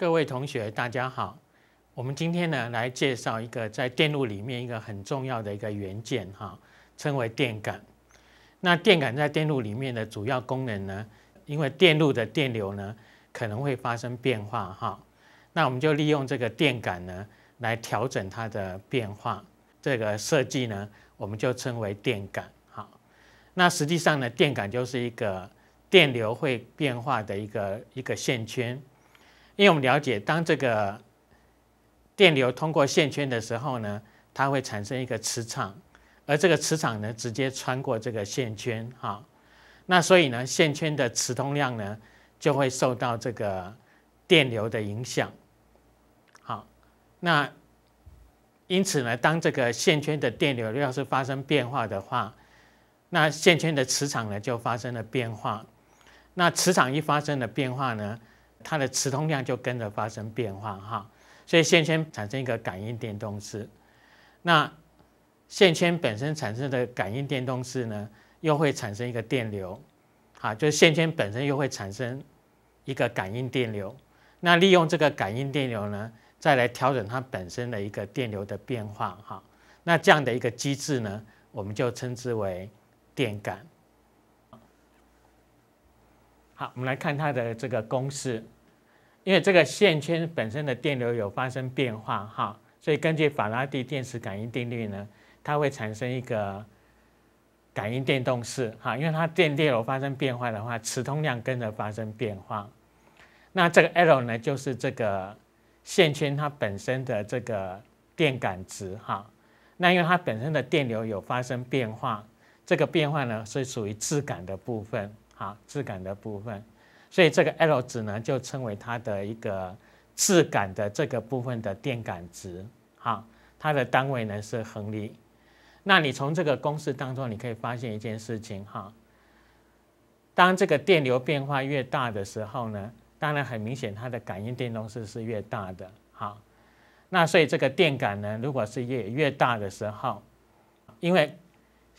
各位同学，大家好。我们今天呢，来介绍一个在电路里面一个很重要的一个元件，哈，称为电感。那电感在电路里面的主要功能呢，因为电路的电流呢可能会发生变化，哈，那我们就利用这个电感呢来调整它的变化。这个设计呢，我们就称为电感，好。那实际上呢，电感就是一个电流会变化的一个一个线圈。因为我们了解，当这个电流通过线圈的时候呢，它会产生一个磁场，而这个磁场呢，直接穿过这个线圈啊，那所以呢，线圈的磁通量呢，就会受到这个电流的影响。好，那因此呢，当这个线圈的电流要是发生变化的话，那线圈的磁场呢，就发生了变化。那磁场一发生了变化呢？它的磁通量就跟着发生变化哈，所以线圈产生一个感应电动势，那线圈本身产生的感应电动势呢，又会产生一个电流，啊，就是线圈本身又会产生一个感应电流，那利用这个感应电流呢，再来调整它本身的一个电流的变化哈，那这样的一个机制呢，我们就称之为电感。好，我们来看它的这个公式，因为这个线圈本身的电流有发生变化哈，所以根据法拉第电磁感应定律呢，它会产生一个感应电动势哈，因为它电电流发生变化的话，磁通量跟着发生变化。那这个 L 呢，就是这个线圈它本身的这个电感值哈。那因为它本身的电流有发生变化，这个变化呢是属于质感的部分。啊，质感的部分，所以这个 L 值呢，就称为它的一个质感的这个部分的电感值。哈，它的单位呢是恒力。那你从这个公式当中，你可以发现一件事情哈，当这个电流变化越大的时候呢，当然很明显，它的感应电动势是越大的。哈，那所以这个电感呢，如果是越越大的时候，因为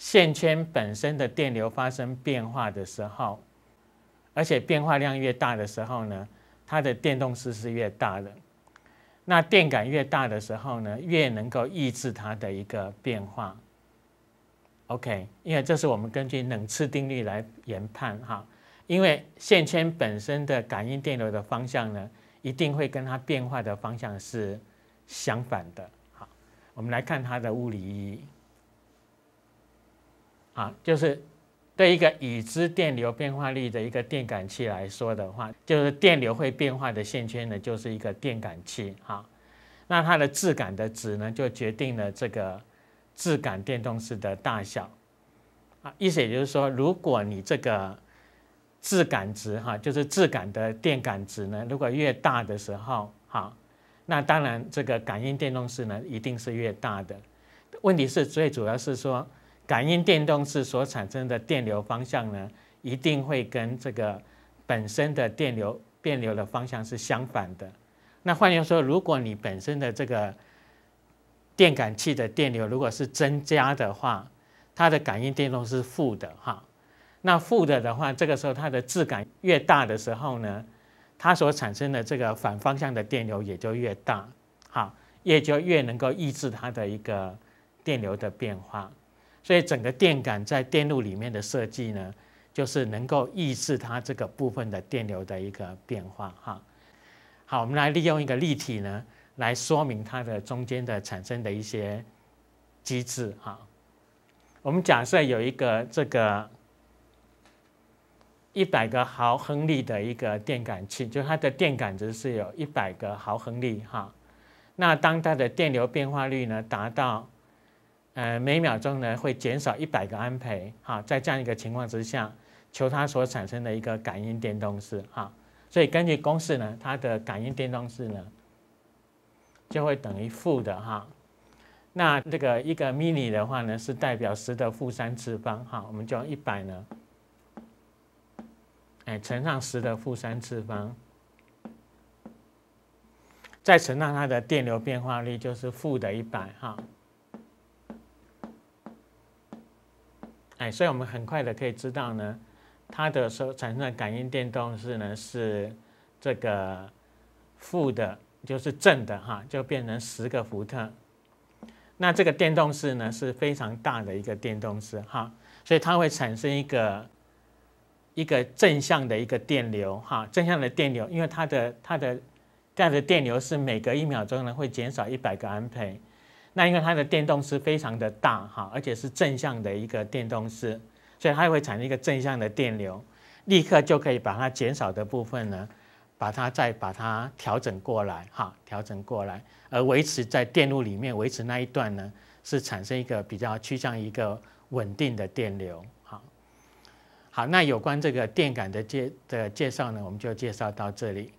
线圈本身的电流发生变化的时候，而且变化量越大的时候呢，它的电动势是越大的。那电感越大的时候呢，越能够抑制它的一个变化。OK，因为这是我们根据冷次定律来研判哈。因为线圈本身的感应电流的方向呢，一定会跟它变化的方向是相反的。好，我们来看它的物理。意义。啊，就是对一个已知电流变化率的一个电感器来说的话，就是电流会变化的线圈呢，就是一个电感器哈。那它的质感的值呢，就决定了这个质感电动势的大小啊。意思也就是说，如果你这个质感值哈，就是质感的电感值呢，如果越大的时候哈，那当然这个感应电动势呢，一定是越大的。问题是，最主要是说。感应电动势所产生的电流方向呢，一定会跟这个本身的电流变流的方向是相反的。那换句话说，如果你本身的这个电感器的电流如果是增加的话，它的感应电动势是负的哈。那负的的话，这个时候它的质感越大的时候呢，它所产生的这个反方向的电流也就越大，好，也就越能够抑制它的一个电流的变化。所以整个电感在电路里面的设计呢，就是能够抑制它这个部分的电流的一个变化哈。好，我们来利用一个例题呢，来说明它的中间的产生的一些机制哈。我们假设有一个这个一百个毫亨利的一个电感器，就它的电感值是有一百个毫亨利哈。那当它的电流变化率呢，达到。呃，每秒钟呢会减少一百个安培，哈，在这样一个情况之下，求它所产生的一个感应电动势，哈，所以根据公式呢，它的感应电动势呢就会等于负的哈，那这个一个 mini 的话呢是代表十的负三次方，哈，我们叫一百呢，哎乘上十的负三次方，再乘上它的电流变化率就是负的一百，哈。哎，所以我们很快的可以知道呢，它的所产生的感应电动势呢是这个负的，就是正的哈，就变成十个伏特。那这个电动势呢是非常大的一个电动势哈，所以它会产生一个一个正向的一个电流哈，正向的电流，因为它的它的这样的电流是每隔一秒钟呢会减少一百个安培。那因为它的电动势非常的大哈，而且是正向的一个电动势，所以它会产生一个正向的电流，立刻就可以把它减少的部分呢，把它再把它调整过来哈，调整过来，而维持在电路里面维持那一段呢，是产生一个比较趋向一个稳定的电流哈。好，那有关这个电感的介的介绍呢，我们就介绍到这里。